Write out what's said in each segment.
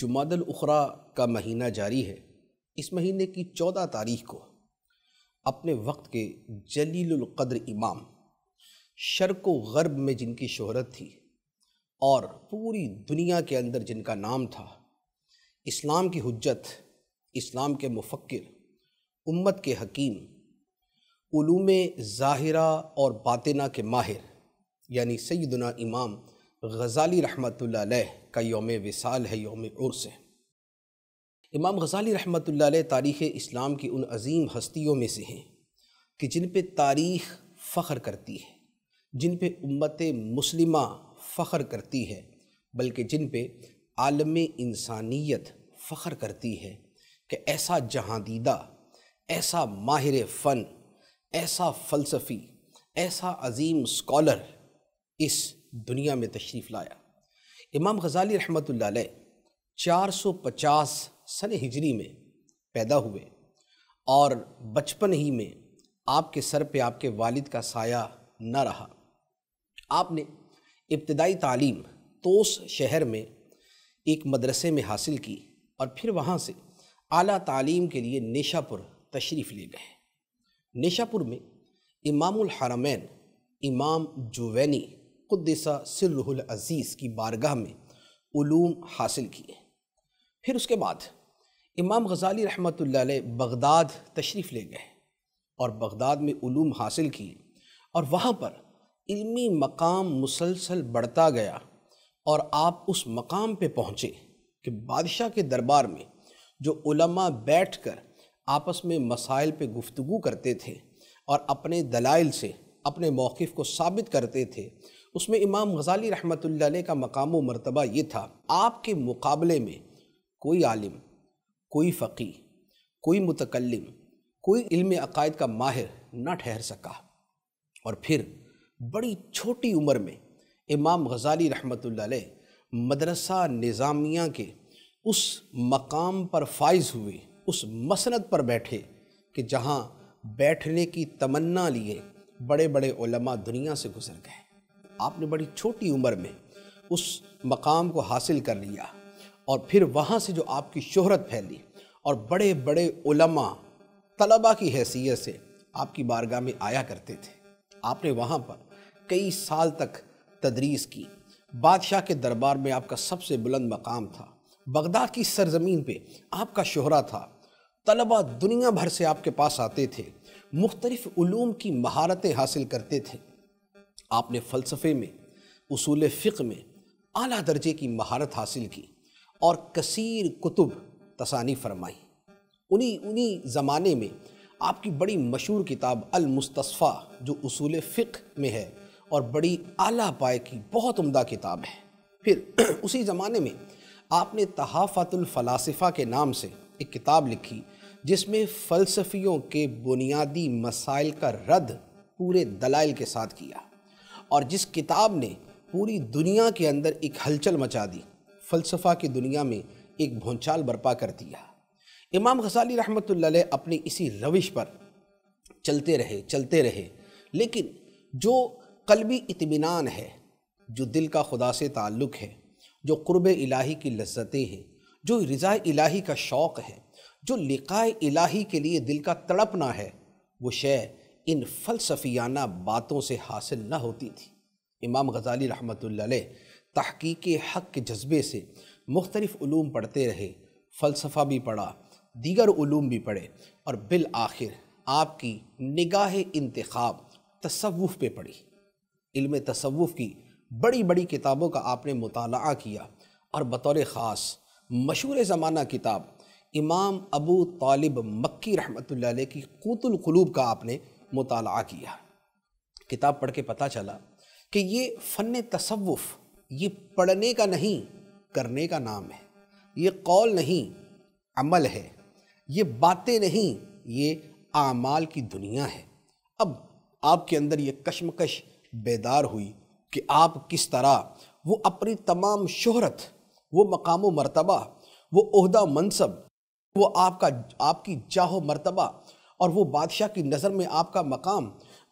जुमादल उखरा का महीना जारी है इस महीने की चौदह तारीख को अपने वक्त के जलीलुल्क़द्र इमाम शर्क गर्ब में जिनकी शहरत थी और पूरी दुनिया के अंदर जिनका नाम था इस्लाम की हजत इस्लाम के मुफक्र उम्मत के हकीम उलूम ज़ाहिरा और बातना के माहिर यानी सैदना इमाम गज़ाली रहमत का योम विसाल है योम उर्स है इमाम गजाली रहमत तारीख़ इस्लाम की उन अजीम हस्तियों में से हैं कि जिन पर तारीख़ फ़ख्र करती है जिन पर उम्मत मुस्लिम फ़ख्र करती है बल्कि जिन पर आलम इंसानियत फ़ख्र करती है कि ऐसा जहाँदीदा ऐसा माहिर फ़न ऐसा फ़लसफ़ी ऐसा अजीम स्कॉलर इस दुनिया में तशरीफ़ लाया इमाम गज़ाली रहमत चार सौ पचास सन हिजरी में पैदा हुए और बचपन ही में आपके सर पे आपके वालिद का साया न रहा आपने इब्तदाई तालीम तोस शहर में एक मदरसे में हासिल की और फिर वहाँ से आला तालीम के लिए नेशापुर तशरीफ़ ले गए नेशापुर में इमामुल हरमैन इमाम जुवैनी कुद्दसा सिरहुल अज़ीज़ की बारगाह में ूम हासिल किए फिर उसके बाद इमाम गज़ाली रहमत बगदाद तशरीफ़ ले गए और बगदाद में ूम हासिल किए और वहाँ पर इल्मी मकाम मुसलसल बढ़ता गया और आप उस मकाम पर पहुँचे कि बादशाह के दरबार में जो उलमा कर आपस में मसाइल पर गुफ्तगू करते थे और अपने दलाइल से अपने मौक़ को साबित करते थे उसमें इमाम गजाली रहमत का मकाम व मरतबा ये था आपके मुकाबले में कोई आलिम कोई फ़कीह कोई मुतकलम कोई इल्म अकायद का माहिर ना ठहर सका और फिर बड़ी छोटी उम्र में इमाम गजाली रहमत मदरसा निज़ामिया के उस मकाम पर फाइज हुए उस मसनद पर बैठे कि जहाँ बैठने की तमन्ना लिए बड़े बड़े दुनिया से गुजर गए आपने बड़ी छोटी उम्र में उस मकाम को हासिल कर लिया और फिर वहाँ से जो आपकी शोहरत फैली और बड़े बड़े उलमा तलबा की हैसियत से आपकी बारगाह में आया करते थे आपने वहाँ पर कई साल तक तदरीस की बादशाह के दरबार में आपका सबसे बुलंद मकाम था बगदाद की सरजमीन पे आपका शोहरा था तलबा दुनिया भर से आपके पास आते थे मुख्तलिफ़ की महारतें हासिल करते थे आपने फ़लसफ़े में उसूल फ़िक में अली दर्जे की महारत हासिल की और कसर कुतुब तसानी फरमाई उन्हीं उन्हीं ज़माने में आपकी बड़ी मशहूर किताब अलमुस्तफ़ा जो असूल फ़िक में है और बड़ी आला पाए की बहुत उम्दा किताब है फिर उसी ज़माने में आपने तहाफ़तुलफ़लासफ़ा के नाम से एक किताब लिखी जिसमें फ़लसफ़ियों के बुनियादी मसाइल का रद्द पूरे दलाइल के साथ किया और जिस किताब ने पूरी दुनिया के अंदर एक हलचल मचा दी फ़लसफ़ा की दुनिया में एक भूचाल बर्पा कर दिया इमाम गसाली रहमत अपनी इसी रविश पर चलते रहे चलते रहे लेकिन जो कलबी इतमान है जो दिल का खुदा से ताल्लुक़ है जो क़ुरब इलाही की लज्जतें हैं जो रज़ा इलाही का शौक़ है जो लिकाय इलाही के लिए दिल का तड़पना है वो शेय इन फ़लसफियाना बातों से हासिल न होती थी इमाम गज़ाली रहमत तहकीक हक के जज्बे से मुख्तलिफ़ पढ़ते रहे फ़लसफ़ा भी पढ़ा दीगर ूम भी पढ़े और बिल आखिर आपकी निगाह इंतखब तसवुफ़ पे पढ़ी इल्म तसवुफ़ की बड़ी बड़ी किताबों का आपने मुताल किया और बतौर ख़ास मशहूर ज़माना किताब इमाम अबू तालिब मक्की रहमत की क़लूब का आपने मुताल किया किताब पढ़ के पता चला कि ये फ़न तसवुफ़ ये पढ़ने का नहीं करने का नाम है ये कौल नहीं अमल है ये बातें नहीं ये आमाल की दुनिया है अब आपके अंदर ये कशमकश बेदार हुई कि आप किस तरह वो अपनी तमाम शोहरत वो मकाम मरतबा वो अहदा मनसब वो आपका आपकी जाहो मरतबा और वो बादशाह की नज़र में आपका मकाम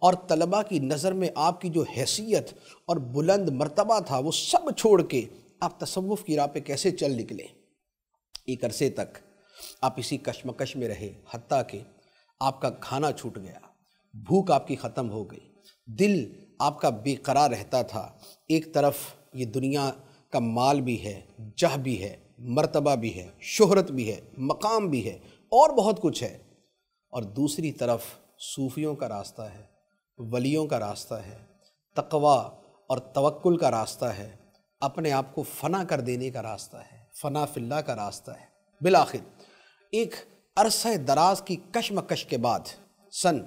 और तलबा की नज़र में आपकी जो हैसियत और बुलंद मरतबा था वो सब छोड़ के आप तसवुफ़ की राह पे कैसे चल निकले एक अरसे तक आप इसी कशमकश में रहे हती के आपका खाना छूट गया भूख आपकी ख़त्म हो गई दिल आपका बेकरार रहता था एक तरफ ये दुनिया का माल भी है जह भी है मर्तबा भी है शोहरत भी है मकाम भी है और बहुत कुछ है और दूसरी तरफ सूफियों का रास्ता है वलियों का रास्ता है तकवा और तवक्ल का रास्ता है अपने आप को फ़ना कर देने का रास्ता है फ़ना फिल्ला का रास्ता है बिलाखिर एक अरसा दराज की कशमकश के बाद सन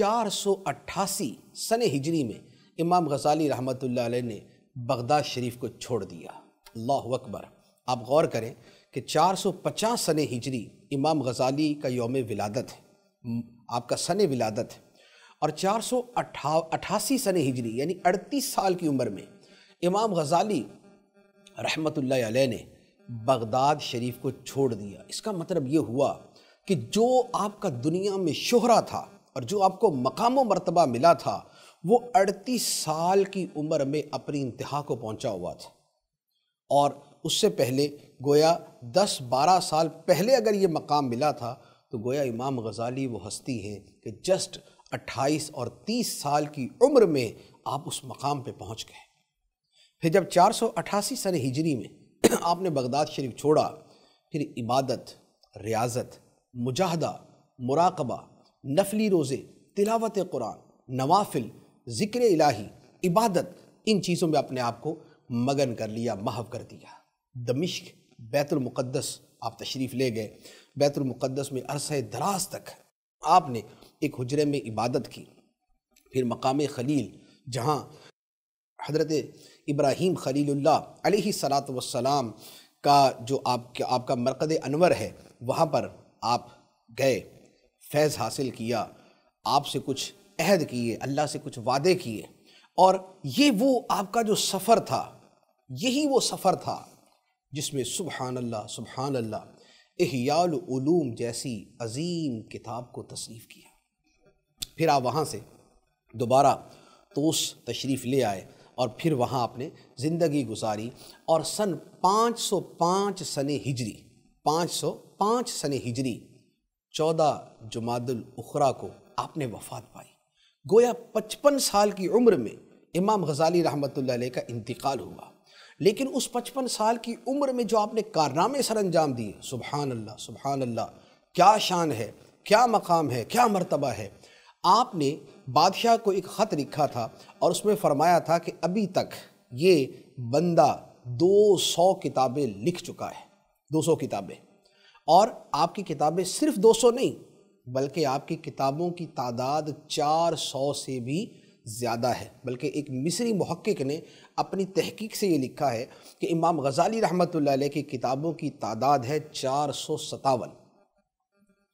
488 सन हिजरी में इमाम गजाली रहमत ने बगदाद शरीफ को छोड़ दिया अल्लाह अकबर आप गौर करें कि 450 सन हिजरी इमाम गजाली का योम विलादत है आपका सन विलादत है और चार सौ अठा अठासी सन हिजरी यानी अड़तीस साल की उम्र में इमाम गजाली रहमत ने बगदाद शरीफ को छोड़ दिया इसका मतलब ये हुआ कि जो आपका दुनिया में शोहरा था और जो आपको मकाम मरतबा मिला था वो अड़तीस साल की उम्र में अपनी इंतहा को पहुंचा हुआ था और उससे पहले गोया दस बारह साल पहले अगर ये मकाम मिला था तो गोया इमाम गज़ाली वो हस्ती हैं कि जस्ट 28 और 30 साल की उम्र में आप उस मकाम पे पहुंच गए फिर जब चार सौ अट्ठासी सन हिजरी में आपने बगदाद शरीफ छोड़ा फिर इबादत रियाजत मुजाहदा मुराकबा नफली रोज़े तिलावत कुरान नवाफिल ज़िक्र इलाही इबादत इन चीज़ों में अपने आप को मगन कर लिया महव कर दिया दमिश्क बैतुलमक़दस आप तशरीफ़ ले गए बैतुलमक़दस में अरस दराज तक आपने एक हजरे में इबादत की फिर मकाम खलील जहाँ हज़रत इब्राहीम खलील सलात वसलाम का जो आपके आपका मरकद अनवर है वहाँ पर आप गए फैज़ हासिल किया आपसे कुछ अहद किए अल्लाह से कुछ वादे किए और ये वो आपका जो सफ़र था यही वो सफ़र था जिसमें सुबहान अल्लाह एहयालूम जैसी अजीम किताब को तसनीफ़ किया फिर आप वहाँ से दोबारा तोस तशरीफ़ ले आए और फिर वहाँ आपने ज़िंदगी गुजारी और सन 505 सन हिजरी 505 सन हिजरी 14 जुमादुल उखरा को आपने वफात पाई गोया 55 साल की उम्र में इमाम गजाली रहमत का इंतकाल हुआ लेकिन उस पचपन साल की उम्र में जो आपने कारनामे सर अंजाम दिए सुबहान अल्लाह सुबहान अल्लाह क्या शान है क्या मकाम है क्या मरतबा है आपने बादशाह को एक ख़त लिखा था और उसमें फरमाया था कि अभी तक ये बंदा 200 किताबें लिख चुका है 200 किताबें और आपकी किताबें सिर्फ 200 नहीं बल्कि आपकी किताबों की तादाद 400 से भी ज़्यादा है बल्कि एक मिसरी महक्क ने अपनी तहकीक से ये लिखा है कि इमाम गजाली रहमत की किताबों की तादाद है चार सौ सतावन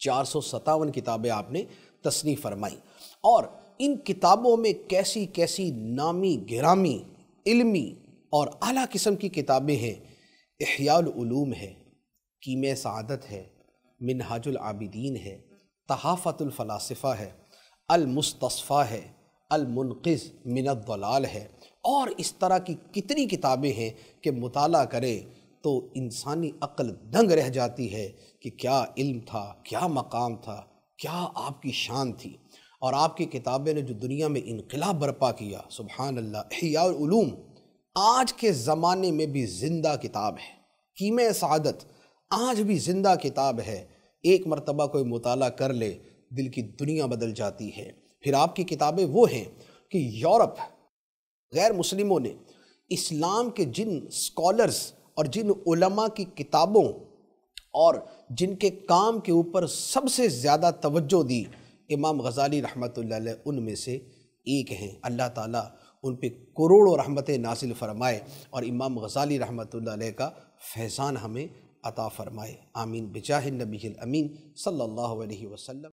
चार सौ सतावन किताबें आपने तस्नी फरमाई और इन किताबों में कैसी कैसी नामी ग्रामी इलमी और अली किस्म की किताबें हैं अहियालूम है कीम सदत है मिनहाजुल आबिदीन है तहाफ़तुलफ़लासफ़ा है अलमुस्तफ़ा है अलमुनक़ मिनतलाल है और इस तरह की कितनी किताबें हैं कि मुताल करें तो इंसानी अक्ल दंग रह जाती है कि क्या इल्म था क्या मकाम था क्या आपकी शान थी और आपकी किताबें ने जो दुनिया में इनकलाब बर्पा किया सुबहान अल्लाम आज के ज़माने में भी ज़िंदा किताब है कीम सदत आज भी ज़िंदा किताब है एक मरतबा कोई मुताल कर ले दिल की दुनिया बदल जाती है फिर आपकी किताबें वो हैं कि यूरोप गैर मुस्लिमों ने इस्लाम के जिन स्कॉलर्स और जिन उलमा की किताबों और जिनके काम के ऊपर सबसे ज़्यादा तवज्जो दी इमाम गजाली रहमत उनमें से एक हैं अल्लाह ताला उन पर करोड़ों रहमत नासिल फरमाए और इमाम गजाली रहमत का फैज़ान हमें अता फरमाए आमीन बिजाह नबी अमीन सल्लल्लाहु अलैहि वसल्लम